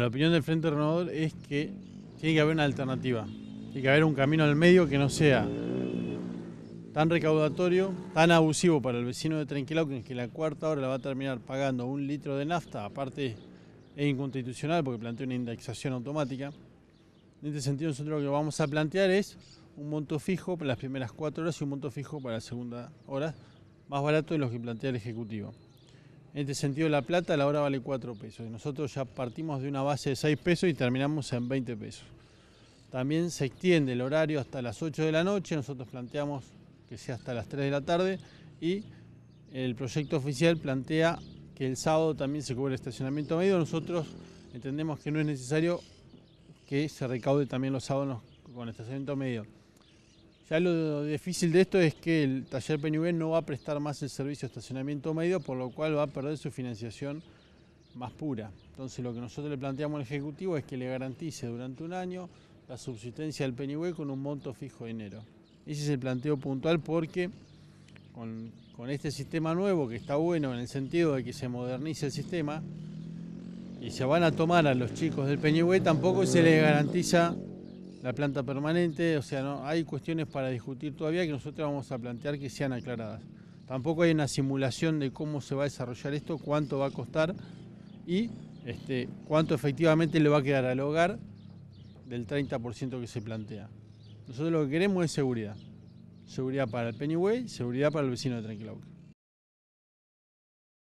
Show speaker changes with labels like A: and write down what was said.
A: La opinión del Frente Renovador es que tiene que haber una alternativa, tiene que haber un camino al medio que no sea tan recaudatorio, tan abusivo para el vecino de Trenquilau, que la cuarta hora la va a terminar pagando un litro de nafta, aparte es inconstitucional porque plantea una indexación automática. En este sentido nosotros lo que vamos a plantear es un monto fijo para las primeras cuatro horas y un monto fijo para la segunda hora, más barato de lo que plantea el Ejecutivo. En este sentido, la plata a la hora vale 4 pesos. nosotros ya partimos de una base de 6 pesos y terminamos en 20 pesos. También se extiende el horario hasta las 8 de la noche. Nosotros planteamos que sea hasta las 3 de la tarde. Y el proyecto oficial plantea que el sábado también se cubre el estacionamiento medio. Nosotros entendemos que no es necesario que se recaude también los sábados con estacionamiento medio. Ya lo difícil de esto es que el taller PNV no va a prestar más el servicio de estacionamiento medio, por lo cual va a perder su financiación más pura. Entonces lo que nosotros le planteamos al Ejecutivo es que le garantice durante un año la subsistencia del PNV con un monto fijo de dinero. Ese es el planteo puntual porque con, este sistema nuevo, que está bueno en el sentido de que se modernice el sistema, y se van a tomar a los chicos del PNV, tampoco se les garantiza la planta permanente, o sea, no, hay cuestiones para discutir todavía que nosotros vamos a plantear que sean aclaradas. Tampoco hay una simulación de cómo se va a desarrollar esto, cuánto va a costar y este, cuánto efectivamente le va a quedar al hogar del 30% que se plantea. Nosotros
B: lo que queremos es seguridad. Seguridad para el Pennyway, seguridad para el vecino de Tranquilauca.